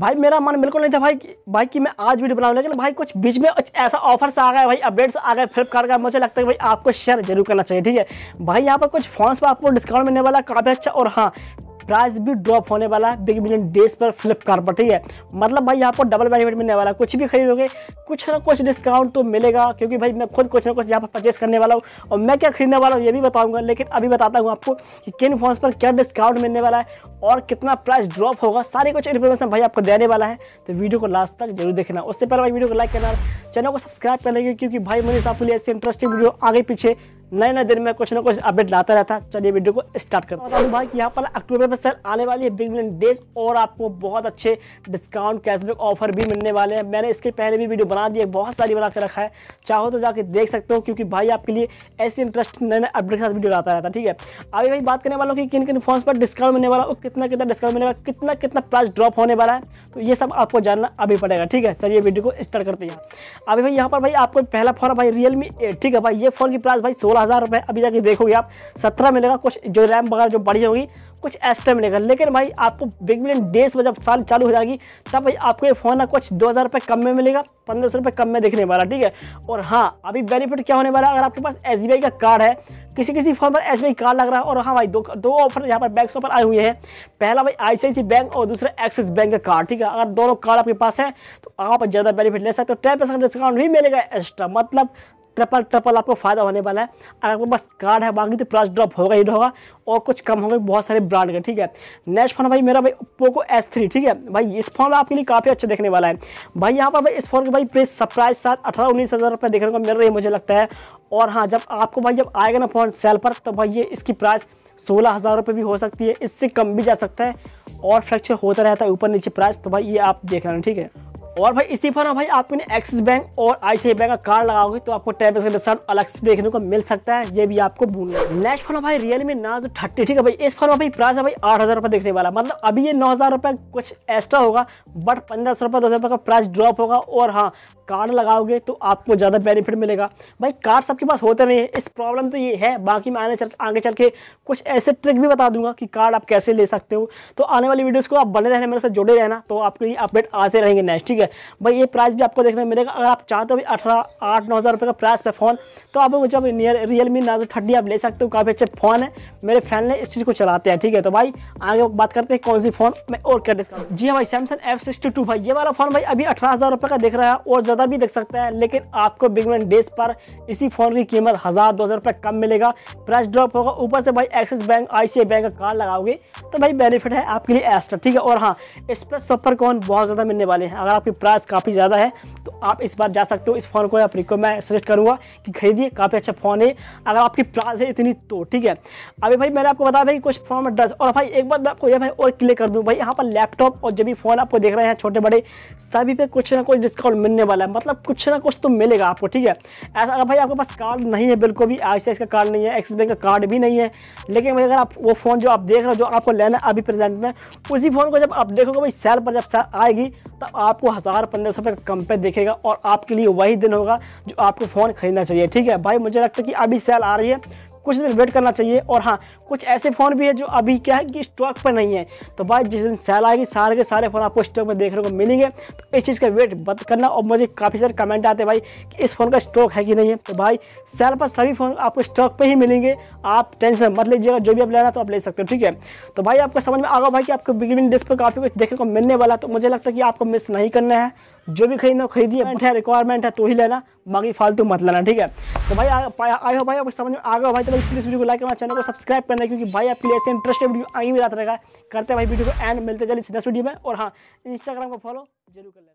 भाई मेरा मन बिल्कुल नहीं था भाई भाई कि मैं आज वीडियो बनाऊँ लेकिन भाई कुछ बीच में ऐसा ऑफर्स आ गया भाई अपडेट्स आ गए फ्लिपकार्ट का मुझे लगता है भाई आपको शेयर जरूर करना चाहिए ठीक है भाई यहाँ पर कुछ फोन्स पर आपको डिस्काउंट मिलने वाला काफ़ी अच्छा और हाँ प्राइस भी ड्रॉप होने वाला है बिग बिलियन डेज पर फ्लिपकार्ट पर ठीक है मतलब भाई यहाँ पर डबल बेनिफिट मिलने वाला कुछ भी खरीदोगे कुछ ना कुछ डिस्काउंट तो मिलेगा क्योंकि भाई मैं खुद कुछ ना कुछ यहाँ पर परचेस करने वाला हूँ और मैं क्या खरीदने वाला हूँ ये भी बताऊँगा लेकिन अभी बताता हूँ आपको कि किन फोन पर क्या डिस्काउंट मिलने वाला है और कितना प्राइस ड्रॉप होगा सारी कुछ इन्फॉर्मेशन भाई आपको देने वाला है तो वीडियो को लास्ट तक जरूर देखना उससे पहले भाई वीडियो को लाइक करना चैनल को सब्सक्राइब कर लेंगे क्योंकि भाई मनीष आपके लिए ऐसे इंटरेस्टिंग वीडियो आगे पीछे नए नए दिन में कुछ ना कुछ अपडेट लाता रहता चलिए वीडियो को स्टार्ट करता हूँ भाई भाई यहाँ पर अक्टूबर में सर आने वाली है बिग मिलियन डेज और आपको बहुत अच्छे डिस्काउंट कैशबैक ऑफर भी मिलने वाले हैं मैंने इसके पहले भी वीडियो बना दिया बहुत सारी बना के रखा है चाहो तो जाके देख सकते हो क्योंकि भाई आपके लिए ऐसे इंटरेस्टिंग नए नए अपडेट के साथ वीडियो लाता रहता ठीक है अभी भाई बात करने वालों की किन किन फोन पर डिस्काउंट मिलने वाला और कितना कितना डिस्काउंट मिलने वाला कितना कितना प्राइस ड्रॉप होने वाला है तो ये सब आपको जानना अभी पड़ेगा ठीक है चलिए वीडियो को स्टार्ट करते हैं अभी भाई यहाँ पर भाई आपको पहला फ़ोन भाई रियल मी एट ठीक है भाई ये फ़ोन की प्राइस भाई सोलह हज़ार रुपये अभी जाके देखोगे आप सत्रह मिलेगा कुछ जो रैम वगैरह जो बढ़िया होगी कुछ एक्स्ट्रा मिलेगा लेकिन भाई आपको बिग मिलियन डेज में जब साल चालू हो जाएगी तब भाई आपको ये फ़ोन ना कुछ दो हज़ार रुपये कम में मिलेगा पंद्रह सौ रुपये कम में देखने वाला ठीक है और हाँ अभी बेनिफिट क्या होने वाला है अगर आपके पास एस का कार्ड है किसी किसी फॉर्म पर एस बी कार्ड लग रहा है और हाँ भाई दो दो ऑफर यहाँ पर बैंक ऑफर आए हुए हैं पहला भाई आई बैंक और दूसरा एक्सिस बैंक का कार्ड ठीक है अगर दोनों कार्ड आपके पास है तो आप ज़्यादा बेनिफिट ले सकते हो टेन परसेंट डिस्काउंट भी मिलेगा एक्स्ट्रा मतलब ट्रिपल ट्रिपल आपको फ़ायदा होने वाला है अगर आपको बस कार्ड है बाकी तो प्राइस ड्रॉप होगा ही होगा और कुछ कम होगा बहुत सारे ब्रांड का ठीक है नेक्स्ट फोन भाई मेरा भाई को एस थ्री ठीक है भाई इस फोन आपके लिए काफ़ी अच्छा देखने वाला है भाई यहाँ पर भाई इस फोन के भाई प्राइस सरप्राइज साथ अठारह उन्नीस हज़ार रुपये देखने को मिल रही है मुझे लगता है और हाँ जब आपको भाई जब आएगा ना फोन सेल पर तो भाई ये इसकी प्राइस सोलह हज़ार रुपये भी हो सकती है इससे कम भी जा सकता है और फ्रैक्चर होता रहता है ऊपर नीचे प्राइस तो भाई ये आप देख रहे हैं ठीक है और भाई इसी पर भाई आप एक्सिस बैंक और आई बैंक का कार्ड लगाओगे तो आपको टेन परसेंट डिस्काउंट अलग से देखने को मिल सकता है ये भी आपको भूलना नेक्स्ट फोन भाई रियलमी नाज थर्टी ठीक है भाई इस फोन में भाई प्राइस है भाई आठ हज़ार रुपये देखने वाला मतलब अभी ये नौ हज़ार रुपये कुछ एक्स्ट्रा होगा बट पंद्रह सौ रुपये दो हज़ार का प्राइस ड्रॉप होगा और हाँ कार्ड लगाओगे तो आपको ज़्यादा बेनिफिट मिलेगा भाई कार्ड सबके पास होते नहीं है इस प्रॉब्लम तो ये है बाकी मैं आने आगे चल के कुछ ऐसे ट्रिक भी बता दूंगा कि कार्ड आप कैसे ले सकते हो तो आने वाली वीडियोज़ को आप बने रहने मेरे साथ जुड़े रहना तो आपके लिए अपडेट आते रहेंगे नेक्स्ट ठीक है है भाई ये प्राइस भी आपको देखने मिलेगा अगर आप चाहते हो भी अठारह आठ नौ हज़ार रुपये का प्राइस पे फ़ोन तो आप जब near Realme Narzo thirty आप ले सकते हो काफ़ी अच्छे फ़ोन है मेरे फ्रेंड ने इस चीज़ को चलाते हैं ठीक है तो भाई आगे बात करते हैं कौन सी फ़ोन मैं और क्या डिस्काउंट जी हाँ भाई सैमसंग एफ सिक्सटी टू भाई ये वाला फ़ोन भाई अभी अठारह हज़ार रुपये का देख रहा है और ज़्यादा भी देख सकता है लेकिन आपको बिग मैन डेज पर इसी फ़ोन की कीमत हज़ार दो हज़ार रुपये कम मिलेगा प्राइस ड्रॉप होगा ऊपर से भाई एक्सिस बैंक आई बैंक का कार्ड लगाओगे तो भाई बेनिफिट है आपके लिए एक्स्ट्रा ठीक है और हाँ इस पर सफर कौन बहुत ज़्यादा मिलने वाले हैं अगर आपकी प्राइस काफ़ी ज़्यादा है तो आप इस बार जा सकते हो इस फ़ोन को आप रिको मैं सजेस्ट करूँगा कि खरीदिए काफ़ी अच्छा फ़ोन है अगर आपकी प्राइस है इतनी तो ठीक है अब अभी भाई मैंने आपको बताया भाई कुछ फॉर्म एड्रेस और भाई एक बार मैं आपको यह भाई और क्लियर कर दूँ भाई यहाँ पर लैपटॉप और जब भी फ़ोन आपको देख रहे हैं छोटे बड़े सभी पे कुछ ना कुछ डिस्काउंट मिलने वाला है मतलब कुछ ना कुछ तो मिलेगा आपको ठीक है ऐसा अगर भाई आपके पास कार्ड नहीं है बिल्कुल भी आई का कार्ड नहीं है एक्सिस बैंक का कार्ड भी नहीं है लेकिन भाई अगर आप वो फ़ोन जो आप देख रहे हो जो आपको लेना है अभी प्रेजेंट में उसी फ़ोन को जब आप देखोगे भाई सेल पर जब आएगी तब आपको हज़ार पंद्रह सौ रुपये का कम पे देखेगा और आपके लिए वही दिन होगा जो आपको फ़ोन खरीदना चाहिए ठीक है भाई मुझे लगता है कि अभी सेल आ रही है कुछ दिन वेट करना चाहिए और हाँ कुछ ऐसे फ़ोन भी है जो अभी क्या है कि स्टॉक पर नहीं है तो भाई जिस दिन सेल आएगी सारे के सारे फ़ोन आपको स्टॉक में देखने को मिलेंगे तो इस चीज़ का वेट बंद करना और मुझे काफ़ी सारे कमेंट आते हैं भाई कि इस फ़ोन का स्टॉक है कि नहीं है तो भाई सेल पर सभी फ़ोन आपको स्टॉक पर ही मिलेंगे आप टेंशन मत लीजिएगा जो भी आप लेना तो आप ले सकते हो ठीक है तो भाई आपको समझ में आगा भाई कि आपको बिगिनिंग डिस्क पर काफ़ी कुछ देखने को मिलने वाला तो मुझे लगता है कि आपको मिस नहीं करना है जो भी खरीदना खरीदिए है रिक्वायरमेंट है तो ही लेना बाकी फालतू मत लेना ठीक है तो भाई आई हो भाई समझ में आगे भाई तो भाई प्लीज़ वीडियो को लाइक करना चैनल को सब्सक्राइब करना क्योंकि भाई आपके लिए ऐसे इंटरेस्टेड वीडियो आई भी रात रहेगा करते हैं भाई वीडियो को एंड मिलते जल्दी नेक्स्ट वीडियो में और हाँ इंस्टाग्राम को फॉलो जरूर कर लेना